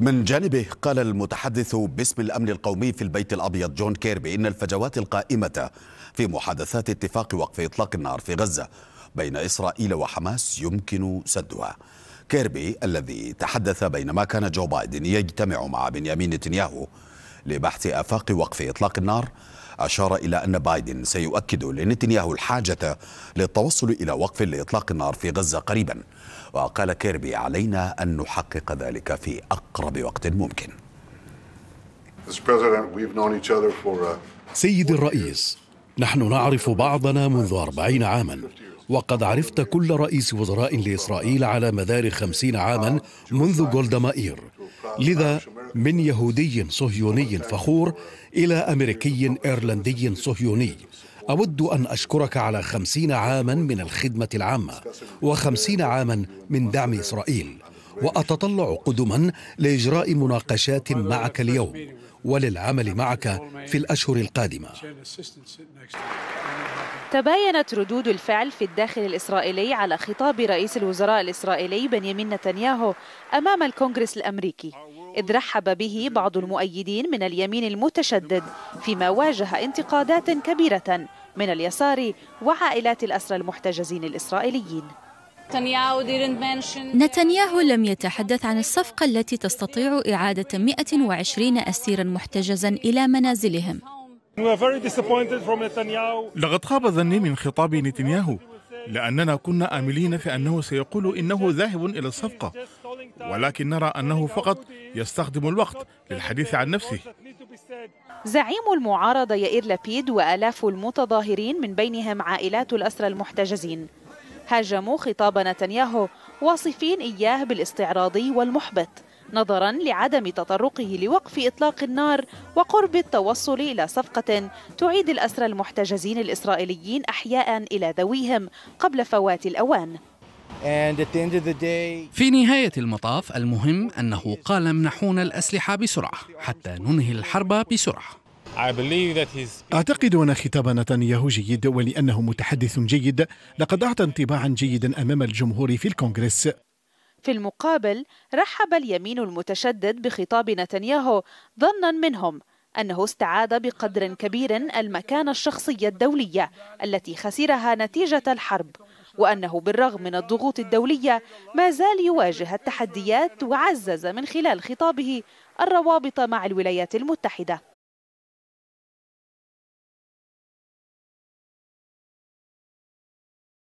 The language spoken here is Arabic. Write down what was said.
من جانبه قال المتحدث باسم الأمن القومي في البيت الأبيض جون كيربي إن الفجوات القائمة في محادثات اتفاق وقف إطلاق النار في غزة بين إسرائيل وحماس يمكن سدها كيربي الذي تحدث بينما كان جو بايدن يجتمع مع بنيامين نتنياهو لبحث آفاق وقف إطلاق النار أشار إلى أن بايدن سيؤكد لنتنياهو الحاجة للتوصل إلى وقف لإطلاق النار في غزة قريبا وقال كيربي علينا أن نحقق ذلك في أقرب وقت ممكن uh, سيدي الرئيس نحن نعرف بعضنا منذ أربعين عاما وقد عرفت كل رئيس وزراء لإسرائيل على مدار خمسين عاما منذ جولدا مائير لذا من يهودي صهيوني فخور إلى أمريكي إيرلندي صهيوني أود أن أشكرك على خمسين عاما من الخدمة العامة وخمسين عاما من دعم إسرائيل وأتطلع قدما لإجراء مناقشات معك اليوم وللعمل معك في الأشهر القادمة تباينت ردود الفعل في الداخل الإسرائيلي على خطاب رئيس الوزراء الإسرائيلي بنيامين نتنياهو أمام الكونغرس الأمريكي إذ رحب به بعض المؤيدين من اليمين المتشدد فيما واجه انتقادات كبيرة من اليسار وعائلات الأسرى المحتجزين الإسرائيليين نتنياهو لم يتحدث عن الصفقة التي تستطيع إعادة 120 أسيرا محتجزا إلى منازلهم لقد خاب ظني من خطاب نتنياهو لأننا كنا آملين في أنه سيقول إنه ذاهب إلى الصفقة ولكن نرى أنه فقط يستخدم الوقت للحديث عن نفسه زعيم المعارضة يائر لابيد وآلاف المتظاهرين من بينهم عائلات الأسرى المحتجزين هاجموا خطاب نتنياهو واصفين إياه بالاستعراضي والمحبط نظرا لعدم تطرقه لوقف إطلاق النار وقرب التوصل إلى صفقة تعيد الأسرى المحتجزين الإسرائيليين أحياء إلى ذويهم قبل فوات الأوان في نهاية المطاف المهم أنه قال امنحونا الأسلحة بسرعة حتى ننهي الحرب بسرعة أعتقد أن خطاب نتنياهو جيد ولأنه متحدث جيد لقد أعطى انطباعا جيدا أمام الجمهور في الكونغرس في المقابل رحب اليمين المتشدد بخطاب نتنياهو ظنا منهم أنه استعاد بقدر كبير المكانة الشخصية الدولية التي خسرها نتيجة الحرب وأنه بالرغم من الضغوط الدولية ما زال يواجه التحديات وعزز من خلال خطابه الروابط مع الولايات المتحدة